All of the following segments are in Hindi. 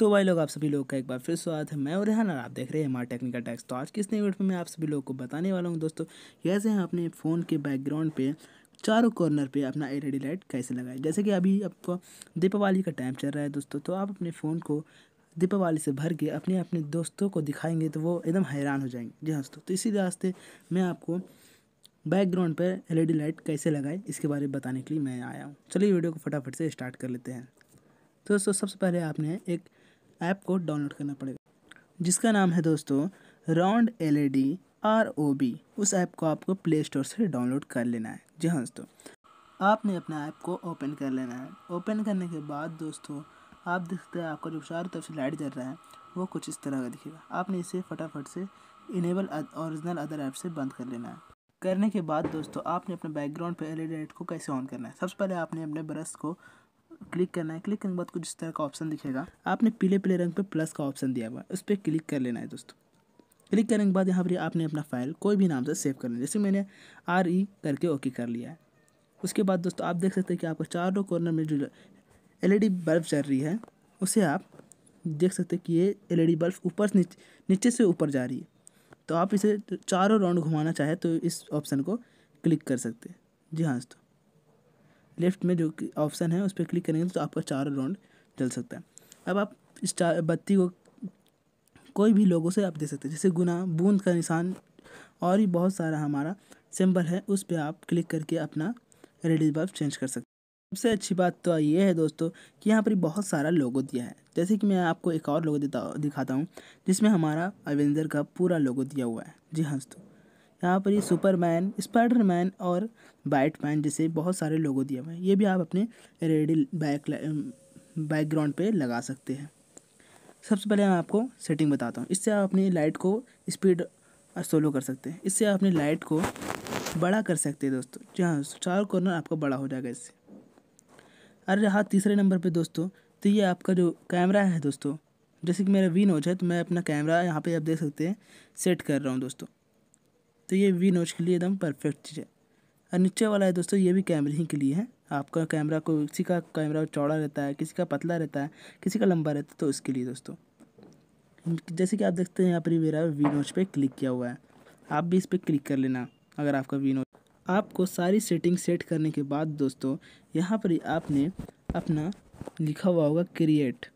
तो भाई लोग आप सभी लोग का एक बार फिर स्वागत है मैं और रेहान और आप देख रहे हैं हमारे टेक्निकल टैक्स तो आज किस नई वीडियो में मैं आप सभी लोग को बताने वाला हूँ दोस्तों कैसे हम अपने फ़ोन के बैकग्राउंड पे चारों कॉर्नर पे अपना एल लाइट कैसे लगाएं जैसे कि अभी आपको दीपावली का टाइम चल रहा है दोस्तों तो आप अपने फ़ोन को दीपावली से भर के अपने अपने दोस्तों को दिखाएंगे तो वो एकदम हैरान हो जाएंगे जी हाँ दोस्तों तो इसी रास्ते मैं आपको बैकग्राउंड पर एल लाइट कैसे लगाएं इसके बारे में बताने के लिए मैं आया हूँ चलिए वीडियो को फटाफट से स्टार्ट कर लेते हैं तो दोस्तों सबसे पहले आपने एक ऐप को डाउनलोड करना पड़ेगा जिसका नाम है दोस्तों round L A D R O B उस ऐप को आपको प्ले स्टोर से डाउनलोड कर लेना है जी हाँ दोस्तों आपने अपना ऐप को ओपन कर लेना है ओपन करने के बाद दोस्तों आप देखते हैं आपका जो चारों तरफ से लाइट जल रहा है वो कुछ इस तरह का दिखेगा आपने इसे फटाफट से इनेबल ओरिजिनल अदर ऐप से बंद कर लेना है करने के बाद दोस्तों आपने अपने बैकग्राउंड पर एल ई डी लाइट को कैसे ऑन करना है सबसे पहले आपने अपने ब्रश को क्लिक करना है क्लिक करने के बाद कुछ इस तरह का ऑप्शन दिखेगा आपने पीले पीले रंग पर प्लस का ऑप्शन दिया हुआ है उस पर क्लिक कर लेना है दोस्तों क्लिक करने के बाद यहाँ पर आपने अपना फाइल कोई भी नाम से सेव करना है जैसे मैंने आर ई e करके ओके कर लिया है उसके बाद दोस्तों आप देख सकते हैं कि आपको चारों कॉर्नर में जो एल ई डी बल्ब चल रही है उसे आप देख सकते हैं कि ये एल ई डी बल्ब ऊपर से नीचे, से ऊपर जा रही है तो आप इसे चारों राउंड घुमाना चाहें तो इस ऑप्शन को क्लिक कर सकते हैं जी हाँ दोस्तों लेफ्ट में जो ऑप्शन है उस पर क्लिक करेंगे तो आपका चार राउंड चल सकता है अब आप स्टार बत्ती को कोई भी लोगों से आप दे सकते हैं जैसे गुना बूंद का निशान और भी बहुत सारा हमारा सिंबल है उस पर आप क्लिक करके अपना रेडियस बल्ब चेंज कर सकते हैं सबसे अच्छी बात तो ये है दोस्तों कि यहाँ पर बहुत सारा लोगो दिया है जैसे कि मैं आपको एक और लोगो देता दिखाता हूँ जिसमें हमारा एवेंजर का पूरा लोगो दिया हुआ है जी हाँ दोस्तों यहाँ पर ये सुपरमैन स्पाइडरमैन और मैन जैसे बहुत सारे लोगों दिए हुए हैं ये भी आप अपने रेडी बैक बैकग्राउंड पे लगा सकते हैं सबसे पहले मैं आपको सेटिंग बताता हूँ इससे आप अपनी लाइट को स्पीड सोलो कर सकते हैं इससे आप अपनी लाइट को बड़ा कर सकते हैं दोस्तों जी हाँ चार कॉर्नर आपका बड़ा हो जाएगा इससे अरे यहाँ तीसरे नंबर पे दोस्तों तो ये आपका जो कैमरा है दोस्तों जैसे कि मेरा विन हो जाए तो मैं अपना कैमरा यहाँ पे आप देख सकते हैं सेट कर रहा हूँ दोस्तों तो ये वी नोच के लिए एकदम परफेक्ट चीज़ है और नीचे वाला है दोस्तों ये भी कैमरे ही के लिए है आपका कैमरा को किसी का कैमरा चौड़ा रहता है किसी का पतला रहता है किसी का लंबा रहता है तो इसके लिए दोस्तों जैसे कि आप देखते हैं यहाँ पर मेरा वी नोच पर क्लिक किया हुआ है आप भी इस पर क्लिक कर लेना अगर आपका वी नोच आपको सारी सेटिंग सेट करने के बाद दोस्तों यहाँ पर आपने अपना लिखा हुआ होगा क्रिएट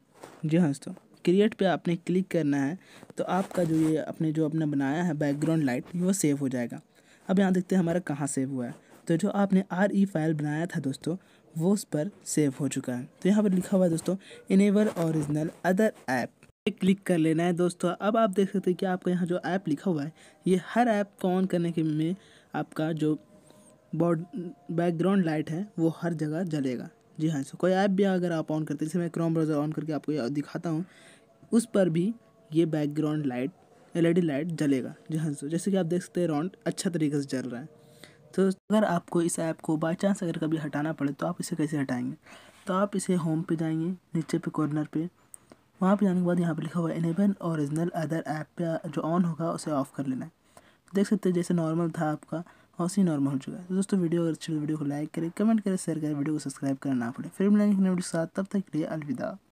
जी हाँ दोस्तों क्रिएट पे आपने क्लिक करना है तो आपका जो ये अपने जो आपने बनाया है बैकग्राउंड लाइट वो सेव हो जाएगा अब यहाँ देखते हैं हमारा कहाँ सेव हुआ है तो जो आपने आर ई फाइल बनाया था दोस्तों वो उस पर सेव हो चुका है तो यहाँ पर लिखा हुआ है दोस्तों enable original other app click कर लेना है दोस्तों अब आप देख सकते हैं कि आपका यहाँ जो ऐप लिखा हुआ है ये हर ऐप को ऑन करने के में आपका जो बॉड बैकग्राउंड लाइट है वो हर जगह जलेगा जी हाँ सो कोई ऐप भी अगर आप ऑन करते हैं जैसे मैं क्रोम ब्राउज़र ऑन करके आपको दिखाता हूँ उस पर भी ये बैकग्राउंड लाइट एल लाइट जलेगा जहाँ से जैसे कि आप देख सकते हैं राउंड अच्छा तरीके से जल रहा है तो अगर आपको इस ऐप को बाई चांस अगर कभी हटाना पड़े तो आप इसे कैसे हटाएंगे तो आप इसे होम पे जाएंगे नीचे पे कॉर्नर पे वहाँ पे जाने के बाद यहाँ पे लिखा हुआ है इनेबल ओरिजिनल अदर ऐप पे जो ऑन होगा उसे ऑफ़ कर लेना है देख सकते हैं जैसे नॉर्मल था आपका वैसे ही नॉर्मल हो चुका है तो दोस्तों वीडियो अगर अच्छी वीडियो को लाइक करें कमेंट करें शेयर करें वीडियो को सब्सक्राइब करना ना पड़े फिर मिलेंगे साथ तब तक के लिए अलविदा